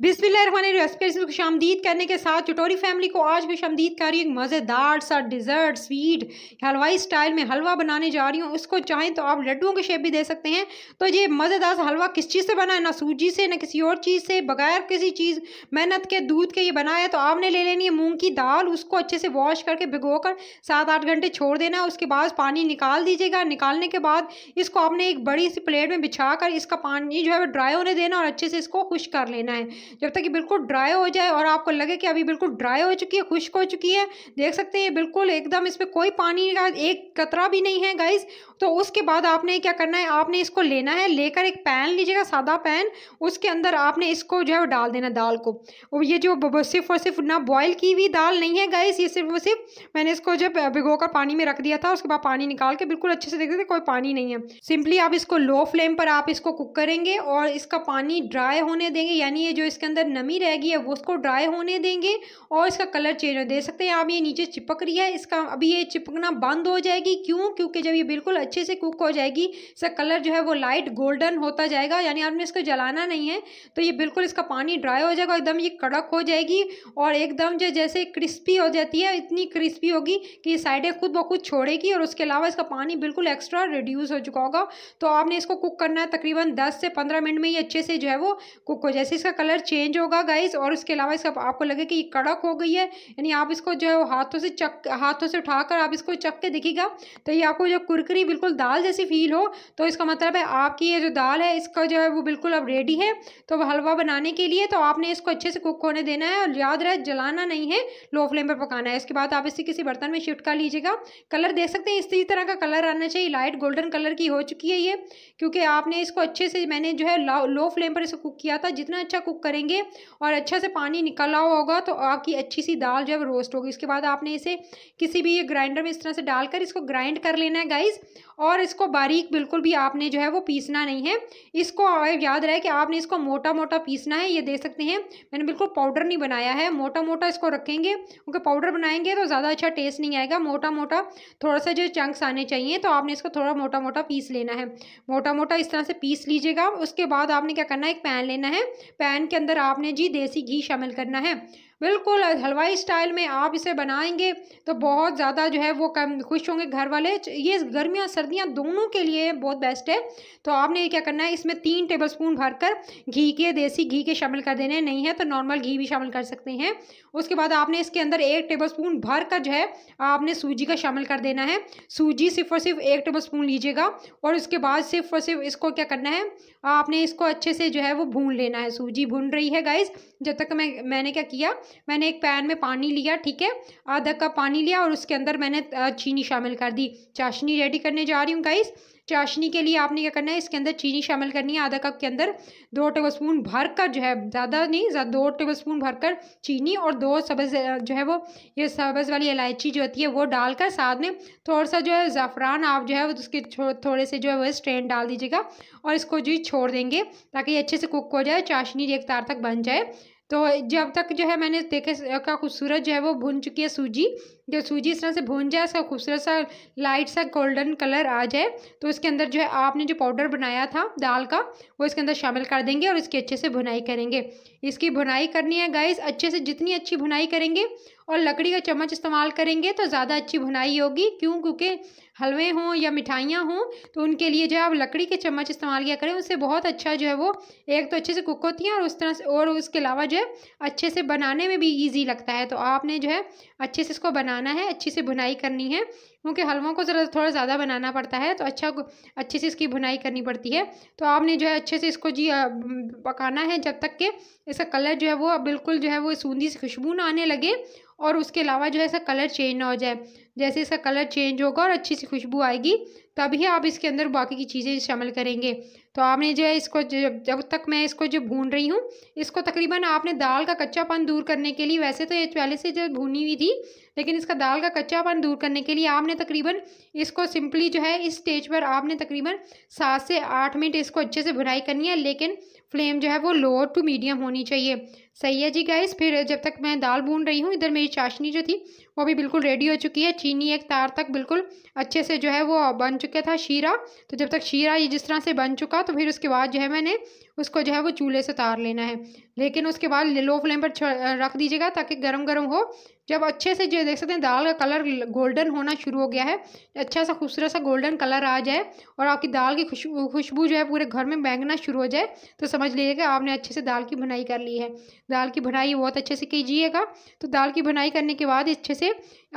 बिस्मिल्लाहमानिरहीम शामदीद करने के साथ चटोरी फैमिली को आज भी शामदीद कर रही एक मज़ेदार सा डिज़र्ट स्वीट हलवाई स्टाइल में हलवा बनाने जा रही हूँ उसको चाहें तो आप लड्डुओं के शेप भी दे सकते हैं तो ये मज़ेदार हलवा किस चीज़ से बना है ना सूजी से ना किसी और चीज़ से बगैर किसी चीज़ मेहनत के दूध के ये बनाया तो आपने ले लेनी है मूँग की दाल उसको अच्छे से वॉश करके भिगो कर सात आठ घंटे छोड़ देना है उसके बाद पानी निकाल दीजिएगा निकालने के बाद इसको आपने एक बड़ी सी प्लेट में बिछा कर इसका पानी जो है ड्राई होने देना और अच्छे से इसको खुश कर लेना है जब तक ये बिल्कुल ड्राई हो जाए और आपको लगे कि अभी बिल्कुल ड्राई हो चुकी है खुश्क हो चुकी है देख सकते हैं बिल्कुल एकदम इस पर कोई पानी का एक कतरा भी नहीं है गाइस तो उसके बाद आपने क्या करना है आपने इसको लेना है लेकर एक पैन लीजिएगा सादा पैन उसके अंदर आपने इसको जो है डाल देना दाल को और ये जो सिर्फ और सिर्फ ना बॉयल की हुई दाल नहीं है गाइस ये सिर्फ और सिर्फ मैंने इसको जब कर पानी में रख दिया था उसके बाद पानी निकाल के बिल्कुल अच्छे से देख देते कोई पानी नहीं है सिंपली आप इसको लो फ्लेम पर आप इसको कुक करेंगे और इसका पानी ड्राई होने देंगे यानी ये जो इसके अंदर नमी रह गई है वो उसको ड्राई होने देंगे और इसका कलर चेंज दे सकते हैं आप ये नीचे चिपक रही है इसका अभी ये चिपकना बंद हो जाएगी क्यों क्योंकि जब ये बिल्कुल अच्छे से कुक हो जाएगी इसका कलर जो है वो लाइट गोल्डन होता जाएगा यानी आपने इसको जलाना नहीं है तो ये बिल्कुल इसका पानी ड्राई हो जाएगा एकदम ये कड़क हो जाएगी और एकदम जो जैसे क्रिस्पी हो जाती है इतनी क्रिस्पी होगी कि साइडें खुद ब खुद छोड़ेगी और उसके अलावा इसका पानी बिल्कुल एक्स्ट्रा रिड्यूस हो चुका होगा तो आपने इसको कुक करना है तकरीबन दस से पंद्रह मिनट में ये अच्छे से जो है वो कुक हो जैसे इसका कलर चेंज होगा गाइस और उसके अलावा इसका आपको लगे कि ये कड़क हो गई है यानी आप इसको जो है हाथों से चक हाथों से उठाकर आप इसको चक के देखिएगा तो ये आपको जो कुरकरी बिल्कुल दाल जैसी फील हो तो इसका मतलब है आपकी ये जो दाल है इसका जो है वो बिल्कुल अब रेडी है तो हलवा बनाने के लिए तो आपने इसको अच्छे से कुक होने देना है और याद रहे जलाना नहीं है लो फ्लेम पर पकाना है इसके बाद आप इसे किसी बर्तन में शिफ्ट कर लीजिएगा कलर देख सकते हैं इसी तरह का कलर आना चाहिए लाइट गोल्डन कलर की हो चुकी है ये क्योंकि आपने इसको अच्छे से मैंने जो है लो फ्लेम पर इसको कुक किया था जितना अच्छा कुक करें करेंगे और अच्छा से पानी निकला होगा तो आपकी अच्छी सी दाल जो है रोस्ट होगी इसके बाद आपने इसे किसी भी ग्राइंडर में इस तरह से डालकर इसको ग्राइंड कर लेना है गाइज़ और इसको बारीक बिल्कुल भी आपने जो है वो पीसना नहीं है इसको याद रहे कि आपने इसको मोटा मोटा पीसना है ये देख सकते हैं मैंने बिल्कुल पाउडर नहीं बनाया है मोटा मोटा इसको रखेंगे क्योंकि पाउडर बनाएंगे तो ज़्यादा अच्छा टेस्ट नहीं आएगा मोटा मोटा थोड़ा सा जो चंक्स आने चाहिए तो आपने इसको थोड़ा मोटा मोटा पीस लेना है मोटा मोटा इस तरह से पीस लीजिएगा उसके बाद आपने क्या करना है एक पैन लेना है पैन के अंदर अंदर आपने जी देसी घी शामिल करना है बिल्कुल हलवाई स्टाइल में आप इसे बनाएंगे तो बहुत ज़्यादा जो है वो कम खुश होंगे घर वाले ये गर्मियाँ सर्दियाँ दोनों के लिए बहुत बेस्ट है तो आपने क्या करना है इसमें तीन टेबल स्पून भर कर घी के देसी घी के शामिल कर देने नहीं है तो नॉर्मल घी भी शामिल कर सकते हैं उसके बाद आपने इसके अंदर एक टेबल स्पून भर कर जो है आपने सूजी का शामिल कर देना है सूजी सिर्फ और सिर्फ एक टेबल स्पून लीजिएगा और उसके बाद सिर्फ और सिर्फ इसको क्या करना है आपने इसको अच्छे से जो है वो भून लेना है सूजी भून रही है गाइज जब तक मैं मैंने क्या किया मैंने एक पैन में पानी लिया ठीक है आधा कप पानी लिया और उसके अंदर मैंने चीनी शामिल कर दी चाशनी रेडी करने जा रही हूँ गाइस चाशनी के लिए आपने क्या करना है इसके अंदर चीनी शामिल करनी है आधा कप के अंदर दो टेबल स्पून भर कर जो है ज़्यादा नहीं ज़्यादा दो टेबल स्पून भर कर चीनी और दो सब्ज़ जो है वो ये सब्ज़ वाली इलायची जो होती है वो डालकर साथ में थोड़ा सा जो है ज़फ़रान आप जो है उसके थोड़े से जो है वो स्ट्रेन डाल दीजिएगा और इसको जो छोड़ देंगे ताकि अच्छे से कुक हो जाए चाशनी एक तार तक बन जाए तो जब तक जो है मैंने देखे का खूबसूरत जो है वो भुन चुकी है सूजी जब सूजी इस तरह से भून जाए इसका खूबसूरत सा लाइट सा गोल्डन कलर आ जाए तो इसके अंदर जो है आपने जो पाउडर बनाया था दाल का वो इसके अंदर शामिल कर देंगे और इसकी अच्छे से भुनाई करेंगे इसकी भुनाई करनी है गाइस अच्छे से जितनी अच्छी भुनाई करेंगे और लकड़ी का चम्मच इस्तेमाल करेंगे तो ज़्यादा अच्छी भुनाई होगी क्यों क्योंकि हलवे हों या मिठाइयाँ हों तो उनके लिए जो है आप लकड़ी के चम्मच इस्तेमाल किया करें उससे बहुत अच्छा जो है वो एक तो अच्छे से कुक होती हैं और उस तरह से और उसके अलावा जो है अच्छे से बनाने में भी ईजी लगता है तो आपने जो है अच्छे से इसको बना बनाना है अच्छी से भुनाई करनी है क्योंकि हलवों को ज़रा थोड़ा ज़्यादा बनाना पड़ता है तो अच्छा अच्छे से इसकी भुनाई करनी पड़ती है तो आपने जो है अच्छे से इसको जी पकाना है जब तक कि इसका कलर जो है वो बिल्कुल जो है वो सूंधी से खुशबू ना आने लगे और उसके अलावा जो है इसका कलर चेंज ना हो जाए जैसे इसका कलर चेंज होगा और अच्छी सी खुशबू आएगी तभी आप इसके अंदर बाकी की चीज़ें शामिल करेंगे तो आपने जो है इसको जब तक मैं इसको जो भून रही हूँ इसको तकरीबन आपने दाल का कच्चापन दूर करने के लिए वैसे तो ये पहले से जो भूनी हुई थी लेकिन इसका दाल का कच्चापन दूर करने के लिए आपने तकरीबन इसको सिंपली जो है इस स्टेज पर आपने तकरीबन सात से आठ मिनट इसको अच्छे से भुनाई करनी है लेकिन फ्लेम जो है वो लो टू मीडियम होनी चाहिए सही है जी गाइस फिर जब तक मैं दाल भून रही हूँ इधर मेरी चाशनी जो थी वो भी बिल्कुल रेडी हो चुकी है चीनी एक तार तक बिल्कुल अच्छे से जो है वो बन चुका था शीरा तो जब तक शीरा ये जिस तरह से बन चुका तो फिर उसके बाद जो है मैंने उसको जो है वो चूल्हे से उतार लेना है लेकिन उसके बाद लो फ्लेम पर रख दीजिएगा ताकि गर्म गर्म हो जब अच्छे से जो देख सकते हैं दाल का कलर गोल्डन होना शुरू हो गया है अच्छा सा खूबसूरत सा गोल्डन कलर आ जाए और आपकी दाल की खुशबू खुशबू जो है पूरे घर में बैंगना शुरू हो जाए तो समझ लीजिएगा आपने अच्छे से दाल की भुनाई कर ली है दाल की भुनाई बहुत अच्छे से कीजिएगा तो दाल की भुनाई करने के बाद अच्छे से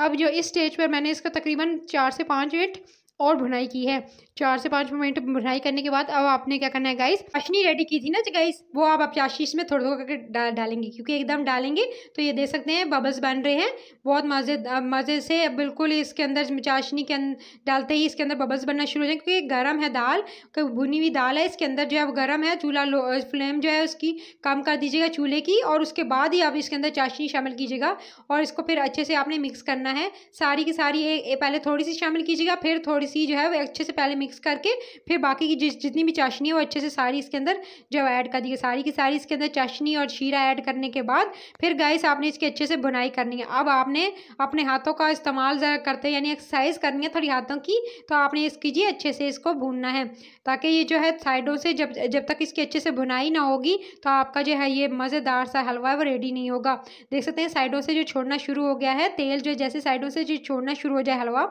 अब जो इस स्टेज पर मैंने इसका तकरीबन चार से पाँच मिनट और भुनाई की है चार से पाँच मिनट भुनाई करने के बाद अब आपने क्या करना है गाइस चाशनी रेडी की थी ना गाइस वो आप चाशनी इसमें थोड़ा थोड़ा करके डाल डालेंगे क्योंकि एकदम डालेंगे तो ये देख सकते हैं बबल्स बन रहे हैं बहुत मज़े मज़े से बिल्कुल इसके अंदर चाशनी के अंदर डालते ही इसके अंदर बबल्स बनना शुरू हो जाए क्योंकि गर्म है दाल भुनी हुई दाल है इसके अंदर जो है गर्म है चूल्हा फ्लेम जो है उसकी कम कर दीजिएगा चूल्हे की और उसके बाद ही आप इसके अंदर चाशनी शामिल कीजिएगा और इसको फिर अच्छे से आपने मिक्स करना है सारी की सारी पहले थोड़ी सी शामिल कीजिएगा फिर थोड़ी इसी जो है वो अच्छे से पहले मिक्स करके फिर बाकी की जिस जितनी भी चाशनी है वो अच्छे से सारी इसके अंदर जो है ऐड कर दी सारी की सारी इसके अंदर चाशनी और शीरा ऐड करने के बाद फिर गैस आपने इसकी अच्छे से बुनाई करनी है अब आपने अपने हाथों का इस्तेमाल ज़रा करते हैं यानी एक्सरसाइज करनी है थोड़ी हाथों की तो आपने इस कीजिए अच्छे से इसको भूनना है ताकि ये जो है साइडों से जब जब तक इसकी अच्छे से बुनाई ना होगी तो आपका जो है ये मज़ेदार सा हलवा है वो रेडी नहीं होगा देख सकते हैं साइडों से जो छोड़ना शुरू हो गया है तेल जो जैसे साइडों से जो छोड़ना शुरू हो जाए हलवा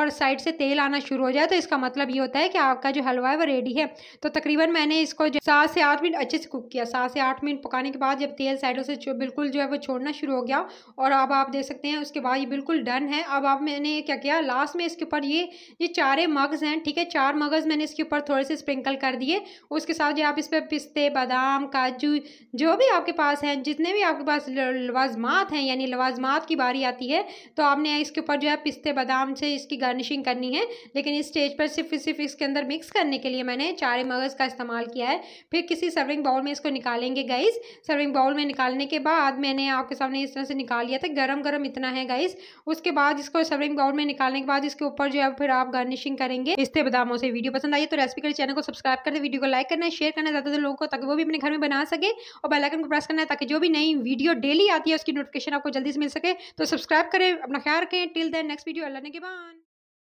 और साइड से तेल आना शुरू हो जाए तो इसका मतलब ये होता है कि आपका जो हलवा है वो रेडी है तो तकरीबन मैंने इसको सात से आठ मिनट अच्छे से कुक किया सात से आठ मिनट पकाने के बाद जब तेल साइडों से बिल्कुल जो है वो छोड़ना शुरू हो गया और अब आप देख सकते हैं उसके बाद ये बिल्कुल डन है अब आप मैंने क्या किया लास्ट में इसके ऊपर ये ये चारे मगज़ हैं ठीक है चार मगज़ मैंने इसके ऊपर थोड़े से स्प्रिंकल कर दिए उसके साथ जो आप इस पर पिस्ते बादाम काजू जो भी आपके पास हैं जितने भी आपके पास लवाजमात हैं यानी लवाजमात की बारी आती है तो आपने इसके ऊपर जो है पिस्ते बादाम से इसकी गार्निशिंग करनी है लेकिन इस स्टेज पर सिर्फ सिर्फ इसके अंदर मिक्स करने के लिए मैंने चारे मगज़ का इस्तेमाल किया है फिर किसी सर्विंग बाउल में इसको निकालेंगे गाइस सर्विंग बाउल में निकालने के बाद मैंने आपके सामने इस तरह से निकाल लिया था गर्म गर्म इतना है गाइस उसके बाद इसको सर्विंग बाउल में निकालने के बाद इसके ऊपर जो है फिर आप गार्निशिंग करेंगे इससे बदामों से वीडियो पसंद आई तो रेसिपी कर चैनल को सब्सक्राइब करें वीडियो को लाइक करना शेयर करना ज़्यादा लोगों को ताकि वो भी अपने घर में बना सके और बेलाइकन को प्रेस करना है ताकि जो भी नई वीडियो डेली आती है उसकी नोटिफिकेशन आपको जल्दी से मिल सके तो सब्सक्राइब करें अपना ख्याल रखें till then next video Allah ने के बाद